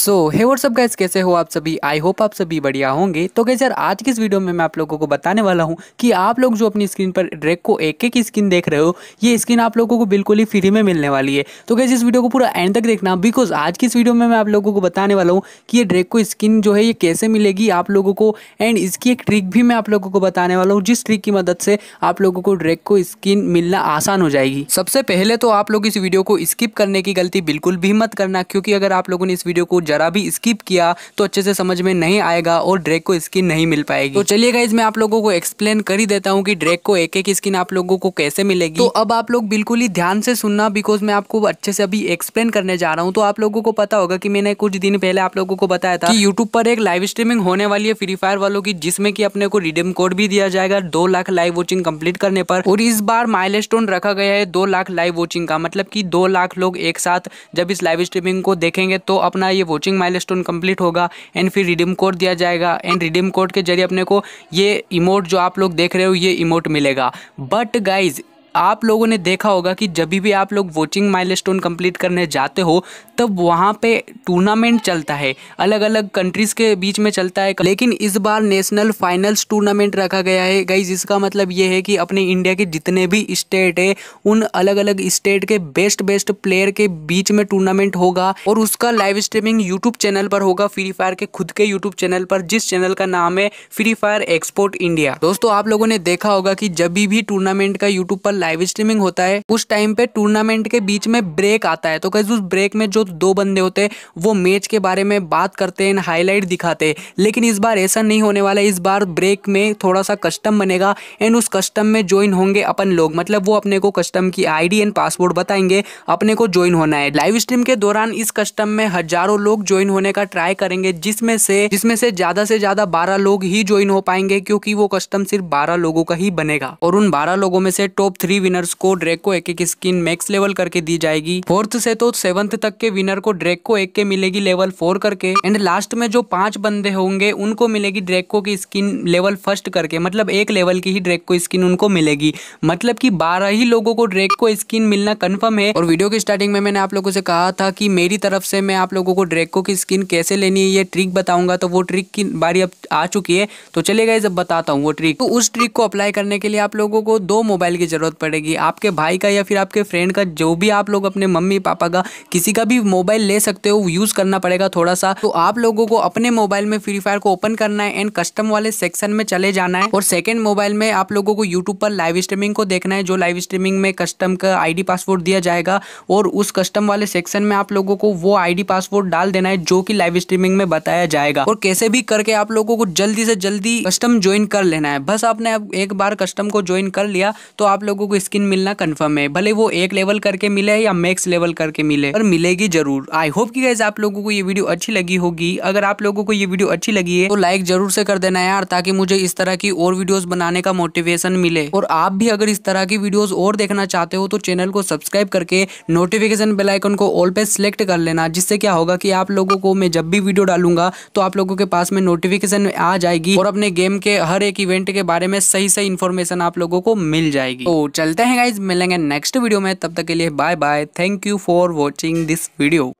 सो हे WhatsApp gas कैसे हो आप सभी आई होप आप सभी बढ़िया होंगे तो गैस यार आज की इस वीडियो में मैं आप लोगों को बताने वाला हूँ कि आप लोग जो अपनी स्क्रीन पर ड्रेक को एक एक स्किन देख रहे हो ये स्किन आप लोगों को बिल्कुल ही फ्री में मिलने वाली है तो गैस इस वीडियो को पूरा एंड तक देखना बिकॉज आज की इस वीडियो में मैं आप लोगों को बताने वाला हूँ कि ये ड्रेक को स्किन जो है ये कैसे मिलेगी आप लोगों को एंड इसकी एक ट्रिक भी मैं आप लोगों को बताने वाला हूँ जिस ट्रिक की मदद से आप लोगों को ड्रेक को स्किन मिलना आसान हो जाएगी सबसे पहले तो आप लोग इस वीडियो को स्किप करने की गलती बिल्कुल भी मत करना क्योंकि अगर आप लोगों ने इस वीडियो को जरा भी स्किप किया तो अच्छे से समझ में नहीं आएगा और ड्रेक को स्किन नहीं मिल पाएगी तो चलिए गाइज मैं आप लोगों को एक्सप्लेन कर ही देता हूँ कि ड्रेक को एक एक स्किन आप लोगों को कैसे मिलेगी तो अब आप लोग बिल्कुल ही ध्यान से सुनना बिकॉज मैं आपको अच्छे से अभी एक्सप्लेन करने जा रहा हूँ तो आप लोगों को पता होगा की मैंने कुछ दिन पहले आप लोगों को बताया था यूट्यूब पर एक लाइव स्ट्रीमिंग होने वाली है फ्री फायर वालों की जिसमें कि अपने को रिडीम कोड भी दिया जाएगा दो लाख लाइव वॉचिंग कंप्लीट करने पर और इस बार माइल रखा गया है दो लाख लाइव वॉचिंग का मतलब की दो लाख लोग एक साथ जब इस लाइव स्ट्रीमिंग को देखेंगे तो अपना ये माइल माइलस्टोन कंप्लीट होगा एंड फिर रिडीम कोड दिया जाएगा एंड रिडीम कोड के जरिए अपने को ये इमोट जो आप लोग देख रहे हो ये इमोट मिलेगा बट गाइज आप लोगों ने देखा होगा कि जब भी आप लोग वोचिंग माइलस्टोन कंप्लीट करने जाते हो तब वहाँ पे टूर्नामेंट चलता है अलग अलग कंट्रीज़ के बीच में चलता है लेकिन इस बार नेशनल फाइनल्स टूर्नामेंट रखा गया है गई जिसका मतलब ये है कि अपने इंडिया के जितने भी स्टेट है उन अलग अलग स्टेट के बेस्ट बेस्ट प्लेयर के बीच में टूर्नामेंट होगा और उसका लाइव स्ट्रीमिंग यूट्यूब चैनल पर होगा फ्री फायर के खुद के यूट्यूब चैनल पर जिस चैनल का नाम है फ्री फायर एक्सपोर्ट इंडिया दोस्तों आप लोगों ने देखा होगा कि जब भी टूर्नामेंट का यूट्यूब पर लाइव स्ट्रीमिंग होता है उस टाइम पे टूर्नामेंट के बीच में ब्रेक आता है तो कैसे उस ब्रेक में जो दो बंदे होते हैं वो मैच के बारे में बात करते हैं हाईलाइट दिखाते हैं लेकिन इस बार ऐसा नहीं होने वाला इस बार ब्रेक में थोड़ा सा कस्टम बनेगा एंड उस कस्टम में ज्वाइन होंगे अपन लोग मतलब वो अपने को कस्टम की आईडी एंड पासवर्ड बताएंगे अपने को ज्वाइन होना है लाइव स्ट्रीम के दौरान इस कस्टम में हजारों लोग ज्वाइन होने का ट्राई करेंगे जिसमें से जिसमें से ज्यादा से ज्यादा बारह लोग ही ज्वाइन हो पाएंगे क्योंकि वो कस्टम सिर्फ बारह लोगों का ही बनेगा और उन बारह लोगों में से टॉप थ्री थ्री विनर्स को ड्रैग को एक एक स्किन मैक्स लेवल करके दी जाएगी फोर्थ से तो सेवंथ तक के विनर को ड्रैग को एक के मिलेगी लेवल फोर करके एंड लास्ट में जो पांच बंदे होंगे उनको मिलेगी ड्रेको की स्किन लेवल फर्स्ट करके मतलब एक लेवल की ही ड्रैको स्किन उनको मिलेगी मतलब की बारह ही लोगों को ड्रैको स्किन मिलना कन्फर्म है और वीडियो की स्टार्टिंग में मैंने आप लोगों से कहा था कि मेरी तरफ से मैं आप लोगों को ड्रेको की स्किन कैसे लेनी है ये ट्रिक बताऊंगा तो वो ट्रिक की बारी अब आ चुकी है तो चलेगा जब बताता हूँ वो ट्रिक तो उस ट्रिक को अप्लाई करने के लिए आप लोगों को दो मोबाइल की जरूरत पड़ेगी आपके भाई का या फिर आपके फ्रेंड का जो भी आप लोग अपने मम्मी पापा का किसी का भी मोबाइल ले सकते हो यूज़ करना पड़ेगा थोड़ा सा तो आप लोगों को अपने मोबाइल में फ्री फायर को ओपन करना है एंड कस्टम वाले सेक्शन में चले जाना है और सेकेंड मोबाइल में आप लोगों को यूट्यूब पर लाइव स्ट्रीमिंग को देखना है जो लाइव स्ट्रीमिंग में कस्टम का आई पासवर्ड दिया जाएगा और उस कस्टम वाले सेक्शन में आप लोगों को वो आईडी पासवर्ड डाल देना है जो कि लाइव स्ट्रीमिंग में बताया जाएगा और कैसे भी करके आप लोगों को जल्दी से जल्दी कस्टम ज्वाइन कर लेना है बस आपने अब एक बार कस्टम को ज्वाइन कर लिया तो आप लोगों को स्किन मिलना कन्फर्म है भले वो एक लेवल करके मिले या मैक्स लेवल करके मिले पर मिलेगी जरूर आई होप की गैस आप लोगों को ये वीडियो अच्छी लगी होगी अगर आप लोगों को ये वीडियो अच्छी लगी है तो लाइक जरूर से कर देना यार ताकि मुझे इस तरह की और वीडियोस बनाने का मोटिवेशन मिले और आप भी अगर इस तरह की वीडियोस और देखना चाहते हो तो चैनल को सब्सक्राइब करके नोटिफिकेशन बेल आइकन को ऑल पे सिलेक्ट कर लेना जिससे क्या होगा कि आप लोगों को मैं जब भी वीडियो डालूंगा तो आप लोगों के पास में नोटिफिकेशन आ जाएगी और अपने गेम के हर एक इवेंट के बारे में सही सही इन्फॉर्मेशन आप लोगों को मिल जाएगी तो चलते हैं गाइज मिलेंगे नेक्स्ट वीडियो में तब तक के लिए bye bye thank you for watching this video